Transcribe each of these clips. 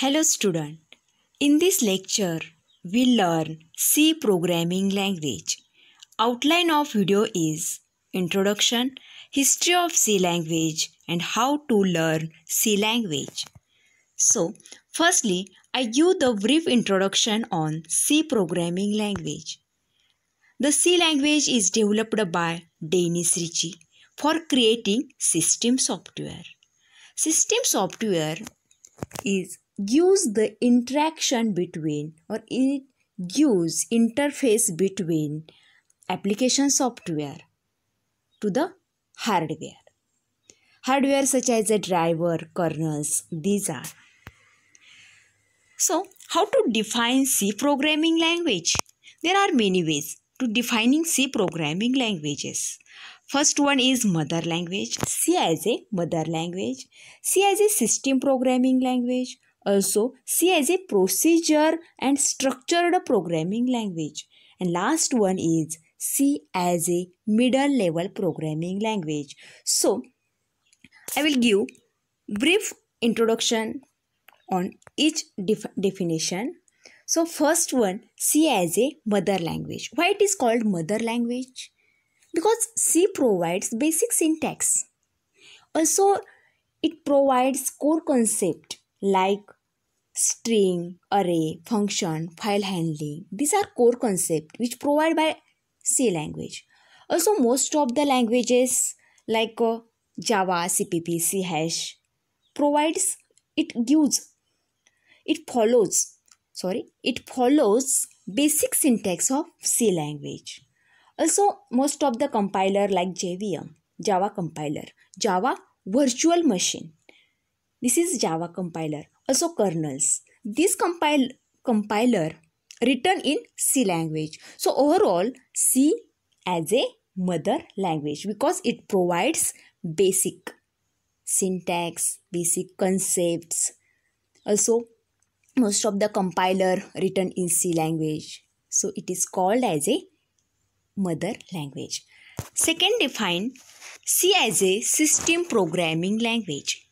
Hello student. In this lecture, we learn C programming language. Outline of video is Introduction, History of C language and how to learn C language. So, firstly, I give the brief introduction on C programming language. The C language is developed by Dennis Ritchie for creating system software. System software is gives the interaction between or it gives interface between application software to the hardware. Hardware such as a driver, kernels, these are. So, how to define C programming language? There are many ways to defining C programming languages. First one is mother language, C as a mother language, C as a system programming language, also, C as a procedure and structured programming language. And last one is C as a middle level programming language. So, I will give brief introduction on each def definition. So first one C as a mother language. Why it is called mother language? Because C provides basic syntax. Also it provides core concept like string, array, function, file handling. These are core concepts which provide by C language. Also, most of the languages like uh, Java, CPP, C hash provides it gives it follows sorry it follows basic syntax of C language. Also, most of the compiler like JVM, Java compiler, Java virtual machine. This is Java compiler also kernels. This compile, compiler written in C language. So overall, C as a mother language because it provides basic syntax, basic concepts. Also, most of the compiler written in C language. So it is called as a mother language. Second, define C as a system programming language.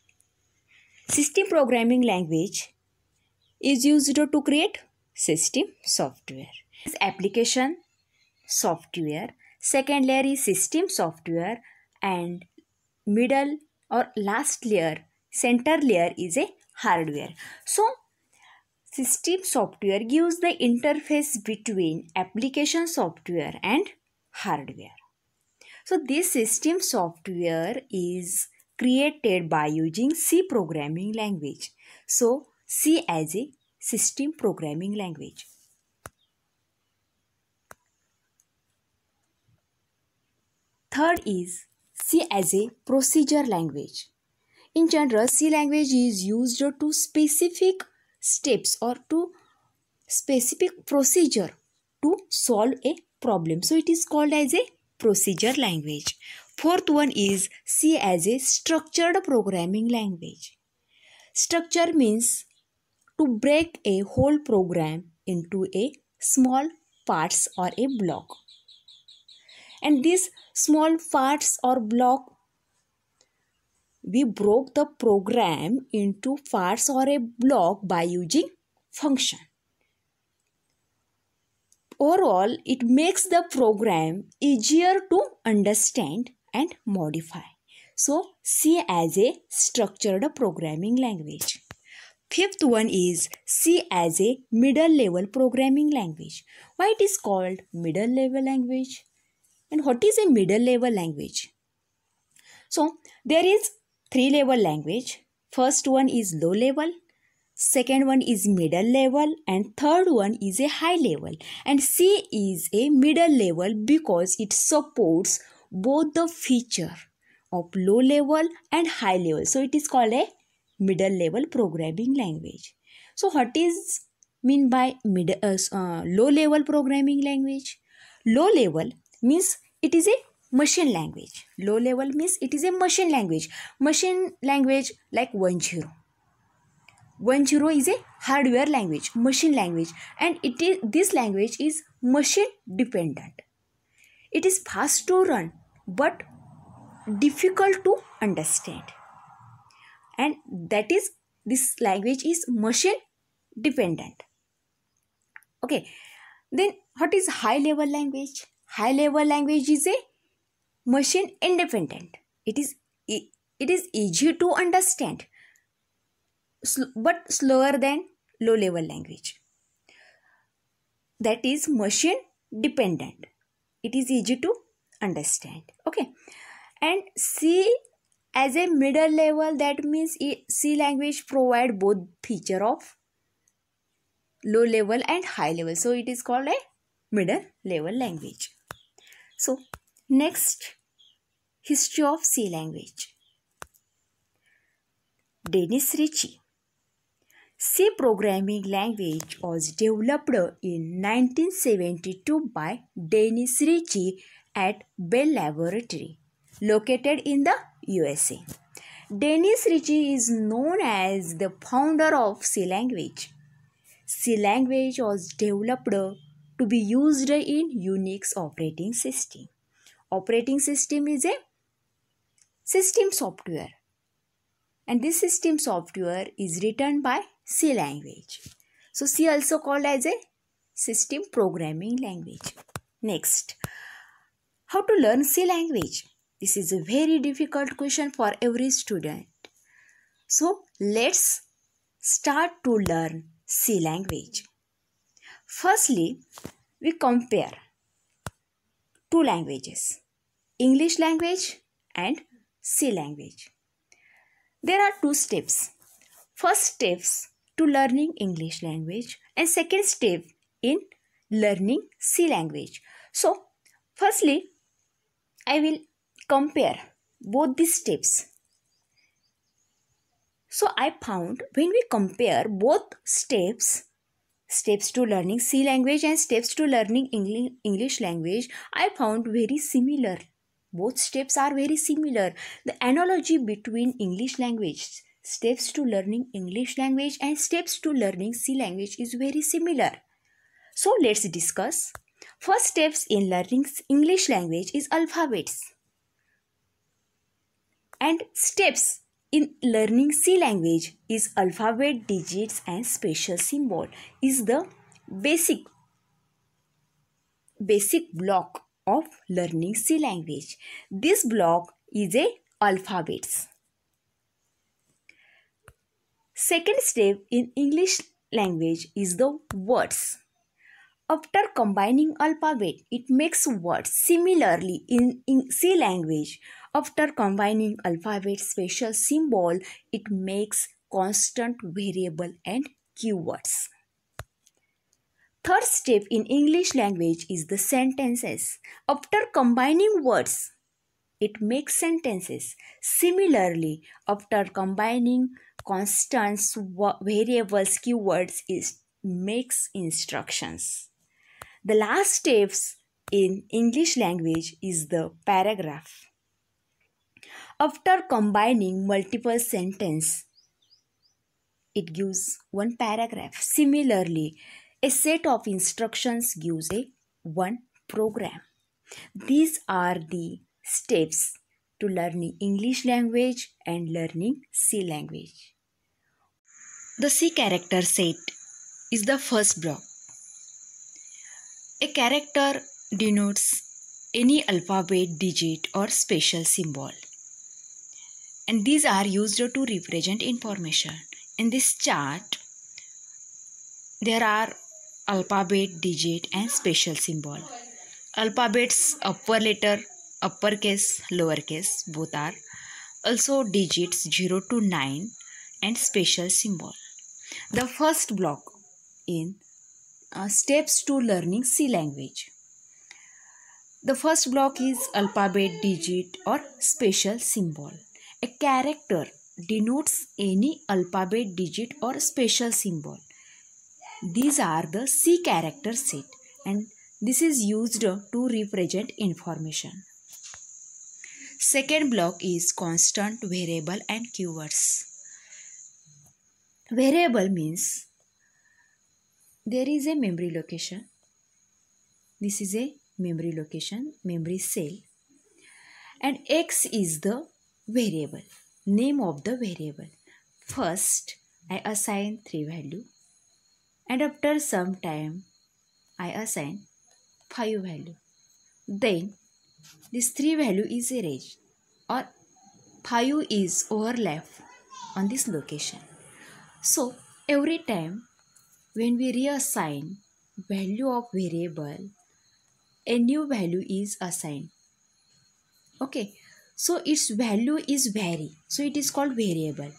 System programming language is used to create system software. application software, second layer is system software and middle or last layer, center layer is a hardware. So system software gives the interface between application software and hardware. So this system software is created by using C programming language. So, C as a system programming language. Third is C as a procedure language. In general, C language is used to specific steps or to specific procedure to solve a problem. So, it is called as a procedure language. Fourth one is C as a structured programming language. Structure means to break a whole program into a small parts or a block. And these small parts or block we broke the program into parts or a block by using function. Overall, it makes the program easier to understand and modify. So C as a structured programming language. Fifth one is C as a middle level programming language. Why it is called middle level language? And what is a middle level language? So there is three level language. First one is low level, second one is middle level and third one is a high level. And C is a middle level because it supports both the feature of low level and high level. So it is called a middle level programming language. So what is mean by middle, uh, uh low level programming language? Low level means it is a machine language. Low level means it is a machine language. Machine language like 10. 10 is a hardware language, machine language, and it is this language is machine dependent. It is fast to run but difficult to understand and that is this language is machine dependent okay then what is high level language high level language is a machine independent it is it is easy to understand but slower than low level language that is machine dependent it is easy to understand okay and c as a middle level that means c language provide both feature of low level and high level so it is called a middle level language so next history of c language dennis ritchie C programming language was developed in 1972 by Dennis Ritchie at Bell Laboratory, located in the USA. Dennis Ritchie is known as the founder of C language. C language was developed to be used in Unix operating system. Operating system is a system software and this system software is written by C language. So C also called as a system programming language. Next, how to learn C language? This is a very difficult question for every student. So let's start to learn C language. Firstly, we compare two languages, English language and C language. There are two steps. First steps to learning English language and second step in learning C language. So firstly I will compare both these steps. So I found when we compare both steps, steps to learning C language and steps to learning English language, I found very similar. Both steps are very similar. The analogy between English language, steps to learning English language and steps to learning C language is very similar. So let's discuss First steps in learning English language is alphabets. And steps in learning C language is alphabet, digits and special symbol is the basic basic block of learning C language. This block is a alphabets. Second step in English language is the words. After combining alphabet, it makes words. Similarly, in, in C language, after combining alphabet special symbol, it makes constant variable and keywords. Third step in English language is the sentences. After combining words, it makes sentences. Similarly, after combining constants, variables, keywords, it makes instructions. The last steps in English language is the paragraph. After combining multiple sentences, it gives one paragraph. Similarly, a set of instructions gives a one program. These are the steps to learning English language and learning C language. The C character set is the first block. A character denotes any alphabet, digit, or special symbol. And these are used to represent information. In this chart, there are alphabet, digit, and special symbol. Alphabets, upper letter, uppercase, lowercase, both are. Also, digits 0 to 9 and special symbol. The first block in uh, steps to learning C language. The first block is alphabet, digit, or special symbol. A character denotes any alphabet, digit, or special symbol. These are the C character set, and this is used to represent information. Second block is constant, variable, and keywords. Variable means there is a memory location. This is a memory location, memory cell. And x is the variable, name of the variable. First, I assign three value and after some time, I assign five value. Then, this three value is erased or five is left on this location. So, every time when we reassign value of variable, a new value is assigned. Okay, so its value is vary. So it is called variable.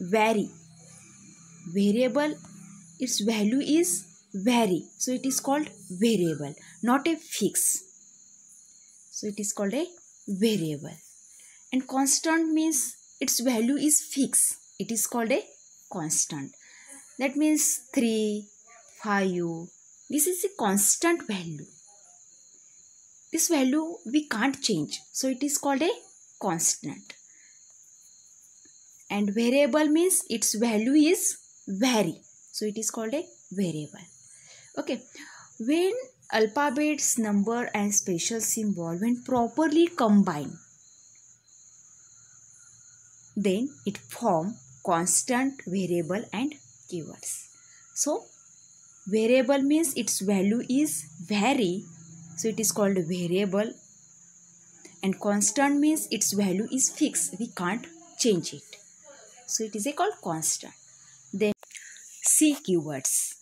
Vary. Variable, its value is vary. So it is called variable, not a fix. So it is called a variable. And constant means its value is fixed. It is called a constant that means 3 5 this is a constant value this value we can't change so it is called a constant and variable means its value is vary so it is called a variable okay when alphabets number and special symbol when properly combine, then it form constant variable and Keywords. So variable means its value is vary. So it is called variable and constant means its value is fixed. We can't change it. So it is a called constant. Then C keywords.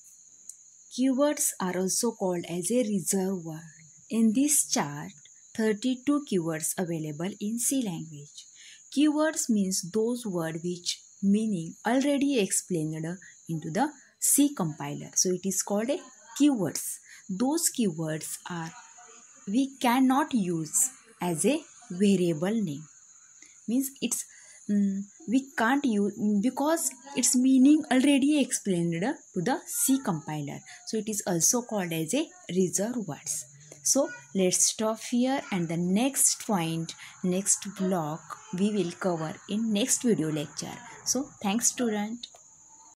Keywords are also called as a reserve word. In this chart, 32 keywords available in C language. Keywords means those words which meaning already explained into the C compiler. So it is called a keywords. Those keywords are we cannot use as a variable name. Means it's um, we can't use because its meaning already explained to the C compiler. So it is also called as a reserve words. So let's stop here and the next point, next block we will cover in next video lecture. So thanks student.